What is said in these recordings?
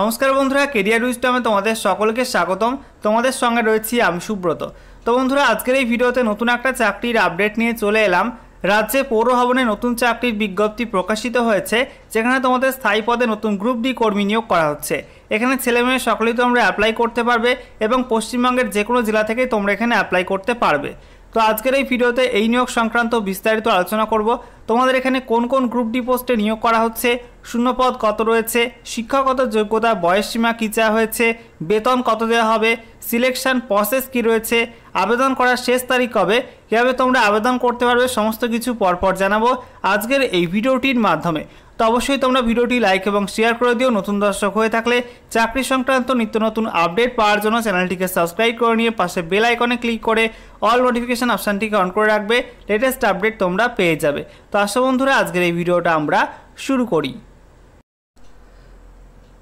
নমস্কার বন্ধুরা কেরিয়ার উইস্টমে তোমাদের সকলকে স্বাগতম তোমাদের সঙ্গে রয়েছি আমি সুব্রত তো বন্ধুরা আজকের এই ভিডিওতে নতুন একটা চাকরির আপডেট নিয়ে চলে এলাম রাজ্যে পৌরভবনে নতুন চাকরির বিজ্ঞপ্তি প্রকাশিত হয়েছে যেখানে তোমাদের স্থায়ী পদে নতুন গ্রুপ ডি কর্মী নিয়োগ করা হচ্ছে এখানে মেয়ে সকলেই তোমরা অ্যাপ্লাই করতে পারবে এবং পশ্চিমবঙ্গের যে কোনো জেলা থেকে তোমরা এখানে অ্যাপ্লাই করতে পারবে তো আজকের এই ভিডিওতে এই নিয়োগ সংক্রান্ত বিস্তারিত আলোচনা করব তোমাদের এখানে কোন কোন গ্রুপ ডি পোস্টে নিয়োগ করা হচ্ছে শূন্যপদ কত রয়েছে শিক্ষাগত যোগ্যতা বয়সসীমা কী চাওয়া হয়েছে বেতন কত দেওয়া হবে সিলেকশন প্রসেস কি রয়েছে আবেদন করার শেষ তারিখ কবে কীভাবে তোমরা আবেদন করতে পারবে সমস্ত কিছু পরপর জানাবো আজকের এই ভিডিওটির মাধ্যমে তো অবশ্যই তোমরা ভিডিওটি লাইক এবং শেয়ার করে দিও নতুন দর্শক হয়ে থাকলে চাকরি সংক্রান্ত নিত্য নতুন আপডেট পাওয়ার জন্য চ্যানেলটিকে সাবস্ক্রাইব করে নিয়ে পাশে বেল আইকনে ক্লিক করে অল নোটিফিকেশান অপশানটিকে অন করে রাখবে লেটেস্ট আপডেট তোমরা পেয়ে যাবে তো আসো বন্ধুরা আজকের এই ভিডিওটা আমরা শুরু করি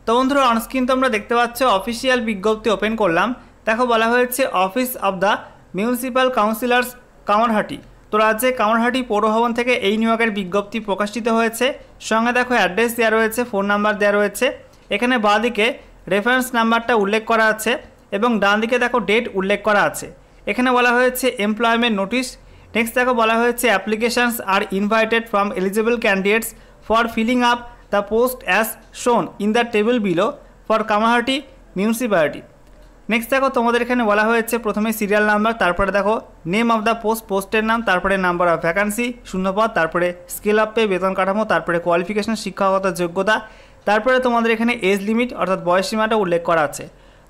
তো বন্ধুরা অনস্ক্রিন তোমরা দেখতে পাচ্ছ অফিসিয়াল বিজ্ঞপ্তি ওপেন করলাম দেখো বলা হয়েছে office of the municipal councillors Kamarhati তো রাজ্যে কামারহাটি পৌরভবন থেকে এই নিয়োগের বিজ্ঞপ্তি প্রকাশিত হয়েছে সঙ্গে দেখো অ্যাড্রেস দেওয়া রয়েছে ফোন নাম্বার দেওয়া রয়েছে এখানে বাঁদিকে রেফারেন্স নাম্বারটা উল্লেখ করা আছে এবং ডান দিকে দেখো ডেট উল্লেখ করা আছে এখানে বলা হয়েছে এমপ্লয়মেন্ট নোটিশ নেক্সট দেখো বলা হয়েছে applications are invited from eligible candidates for filling up the post as shown in the table below for Kamarhati municipality next দেখো তোমাদের এখানে বলা হয়েছে প্রথমে সিরিয়াল নাম্বার তারপরে দেখো নেম অফ দ্য পোস্ট পোস্টের নাম তারপরে নাম্বার অফ ভ্যাকান্সি শূন্যপদ তারপরে স্কেল আপ পে বেতন কাঠামো তারপরে কোয়ালিফিকেশন শিক্ষাগত যোগ্যতা তারপরে তোমাদের এখানে এজ লিমিট অর্থাৎ বয়সসীমাটা উল্লেখ করা আছে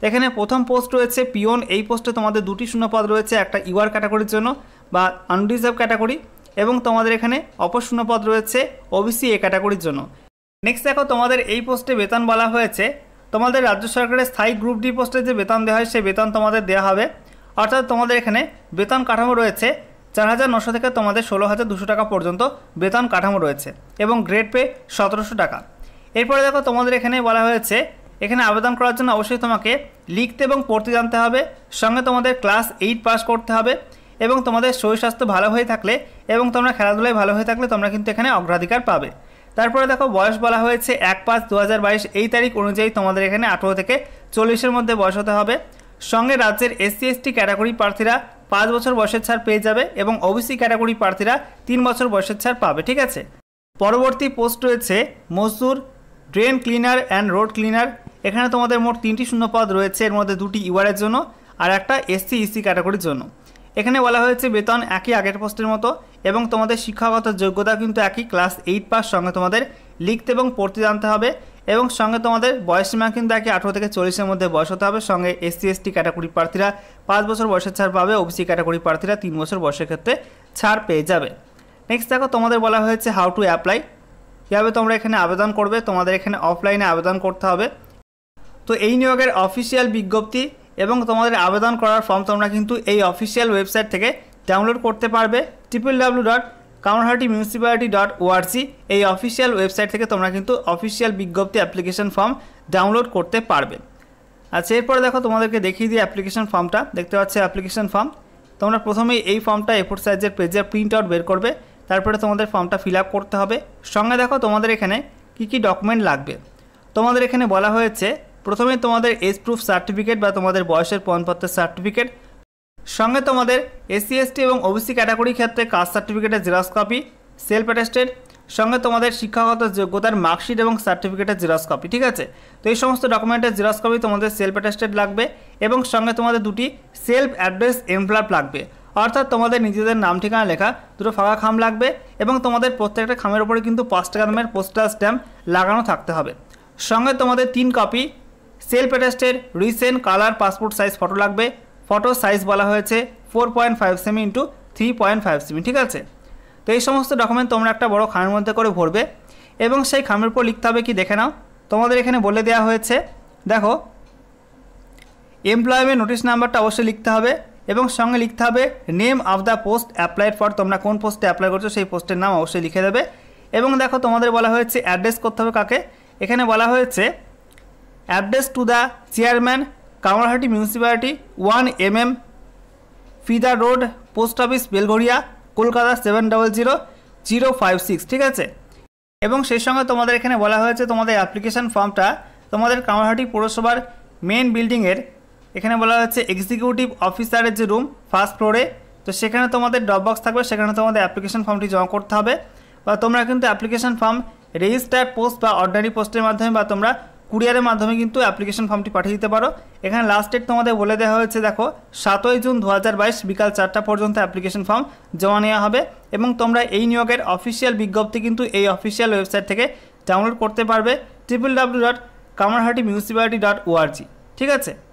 এখানে প্রথম পোস্ট রয়েছে পিওন এই পোস্টে তোমাদের দুটি শূন্যপদ রয়েছে একটা ইউআর ক্যাটাগরির জন্য বা আনরিজার্ভ ক্যাটাগরি এবং তোমাদের এখানে অপর শূন্যপদ রয়েছে ওবিসি এ ক্যাটাগরির জন্য নেক্সট দেখো তোমাদের এই পোস্টে বেতন বলা হয়েছে তোমাদের রাজ্য সরকারের স্থায়ী গ্রুপ ডি পোস্টে যে বেতন দেওয়া হয় সেই বেতন তোমাদের দেওয়া হবে অর্থাৎ তোমাদের এখানে বেতন কাঠামো রয়েছে চার হাজার নশো থেকে তোমাদের ষোলো হাজার দুশো টাকা পর্যন্ত বেতন কাঠামো রয়েছে এবং গ্রেড পে সতেরোশো টাকা এরপরে দেখো তোমাদের এখানে বলা হয়েছে এখানে আবেদন করার জন্য অবশ্যই তোমাকে লিখতে এবং পড়তে জানতে হবে সঙ্গে তোমাদের ক্লাস এইট পাস করতে হবে এবং তোমাদের শরীর স্বাস্থ্য ভালো হয়ে থাকলে এবং তোমরা খেলাধুলায় ভালো হয়ে থাকলে তোমরা কিন্তু এখানে অগ্রাধিকার পাবে তারপরে দেখো বয়স বলা হয়েছে এক পাঁচ দু এই তারিখ অনুযায়ী তোমাদের এখানে আঠেরো থেকে চল্লিশের মধ্যে বয়স হতে হবে সঙ্গে রাজ্যের এসসি এসটি ক্যাটাগরি প্রার্থীরা পাঁচ বছর বয়সের ছাড় পেয়ে যাবে এবং ওবিসি ক্যাটাগরি প্রার্থীরা তিন বছর বয়সের ছাড় পাবে ঠিক আছে পরবর্তী পোস্ট রয়েছে মজদুর drain cleaner and road cleaner এখানে তোমাদের মোট তিনটি শূন্যপদ রয়েছে এর মধ্যে দুটি ইউআরের জন্য আর একটা এসসি ইসি ক্যাটাগরির জন্য এখানে বলা হয়েছে বেতন একই আগের পোস্টের মতো এবং তোমাদের শিক্ষাগত যোগ্যতা কিন্তু একই ক্লাস এইট পাস সঙ্গে তোমাদের লিখতে এবং পড়তে জানতে হবে এবং সঙ্গে তোমাদের সীমা কিন্তু একই আঠেরো থেকে চল্লিশের মধ্যে বয়স হতে হবে সঙ্গে এসসি এসটি ক্যাটাগরি প্রার্থীরা পাঁচ বছর বয়সের ছাড় পাবে ওবিসি ক্যাটাগরি প্রার্থীরা তিন বছর বয়সের ক্ষেত্রে ছাড় পেয়ে যাবে নেক্সট দেখো তোমাদের বলা হয়েছে হাউ টু অ্যাপ্লাই কীভাবে তোমরা এখানে আবেদন করবে তোমাদের এখানে অফলাইনে আবেদন করতে হবে তো এই নিয়োগের অফিসিয়াল বিজ্ঞপ্তি এবং তোমাদের আবেদন করার ফর্ম তোমরা কিন্তু এই অফিসিয়াল ওয়েবসাইট থেকে ডাউনলোড করতে পারবে triple W dot Kamarhati municipality dot org এই অফিসিয়াল ওয়েবসাইট থেকে তোমরা কিন্তু অফিসিয়াল বিজ্ঞপ্তি অ্যাপ্লিকেশন ফর্ম ডাউনলোড করতে পারবে আচ্ছা এরপরে দেখো তোমাদেরকে দেখিয়ে দিই অ্যাপ্লিকেশান ফর্মটা দেখতে পাচ্ছে অ্যাপ্লিকেশন ফর্ম তোমরা প্রথমেই এই ফর্মটা এফোর সাইজের পেজের প্রিন্ট আউট বের করবে তারপরে তোমাদের ফর্মটা ফিল আপ করতে হবে সঙ্গে দেখো তোমাদের এখানে কি কি ডকুমেন্ট লাগবে তোমাদের এখানে বলা হয়েছে প্রথমে তোমাদের এজ প্রুফ সার্টিফিকেট বা তোমাদের বয়সের প্রমাণপত্রের সার্টিফিকেট সঙ্গে তোমাদের এসসি এসটি এবং ওবিসি ক্যাটাগরির ক্ষেত্রে কাস্ট সার্টিফিকেটের জেরক্স কপি সেলফ অ্যাটেস্টেড সঙ্গে তোমাদের শিক্ষাগত যোগ্যতার মার্কশিট এবং সার্টিফিকেটের জেরক্স কপি ঠিক আছে তো এই সমস্ত ডকুমেন্টের জেরক্স কপি তোমাদের সেলফ অ্যাটেস্টেড লাগবে এবং সঙ্গে তোমাদের দুটি সেলফ অ্যাড্রেস এমপ্লাপ লাগবে অর্থাৎ তোমাদের নিজেদের নাম ঠিকানা লেখা দুটো ফাঁকা খাম লাগবে এবং তোমাদের প্রত্যেকটা খামের ওপরে কিন্তু পাঁচ টাকা দামের পোস্টার স্ট্যাম্প লাগানো থাকতে হবে সঙ্গে তোমাদের তিন copy self attested recent colour passport size photo লাগবে ফটো সাইজ বলা হয়েছে four point five cm into three point five cm ঠিক আছে তো এই সমস্ত ডকুমেন্ট তোমরা একটা বড় খামের মধ্যে করে ভরবে এবং সেই খামের উপর লিখতে হবে কি দেখে নাও তোমাদের এখানে বলে দেওয়া হয়েছে দেখো এমপ্লয়মেন্ট নোটিশ নাম্বারটা অবশ্যই লিখতে হবে এবং সঙ্গে লিখতে হবে name of the post applied for তোমরা কোন পোস্টে অ্যাপ্লাই করছো সেই পোস্টের নাম অবশ্যই লিখে দেবে এবং দেখো তোমাদের বলা হয়েছে অ্যাড্রেস করতে হবে কাকে এখানে বলা হয়েছে address to the chairman Kamarhati municipality one M M Fida road post office Belgharia Kolkata seven double zero zero five six ঠিক আছে এবং সেই সঙ্গে তোমাদের এখানে বলা হয়েছে তোমাদের অ্যাপ্লিকেশান ফর্মটা তোমাদের কামারহাটি পৌরসভার মেন বিল্ডিংয়ের এখানে বলা হয়েছে এক্সিকিউটিভ অফিসারের যে রুম ফার্স্ট ফ্লোরে তো সেখানে তোমাদের বক্স থাকবে সেখানে তোমাদের অ্যাপ্লিকেশান ফর্মটি জমা করতে হবে বা তোমরা কিন্তু অ্যাপ্লিকেশান ফর্ম রেজিস্টার পোস্ট বা অর্ডিনারি পোস্টের মাধ্যমে বা তোমরা কুরিয়ারের মাধ্যমে কিন্তু অ্যাপ্লিকেশন ফর্মটি পাঠিয়ে দিতে পারো এখানে লাস্ট ডেট তোমাদের বলে দেওয়া হয়েছে দেখো সাতই জুন দু বিকাল চারটা পর্যন্ত অ্যাপ্লিকেশন ফর্ম জমা নেওয়া হবে এবং তোমরা এই নিয়োগের অফিসিয়াল বিজ্ঞপ্তি কিন্তু এই অফিসিয়াল ওয়েবসাইট থেকে ডাউনলোড করতে পারবে triple W dot Kamarhati municipality dot org ঠিক আছে